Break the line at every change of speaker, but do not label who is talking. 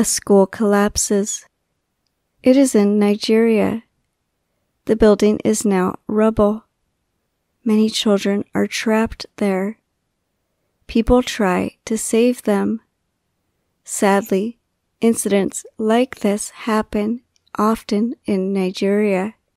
a school collapses. It is in Nigeria. The building is now rubble. Many children are trapped there. People try to save them. Sadly, incidents like this happen often in Nigeria.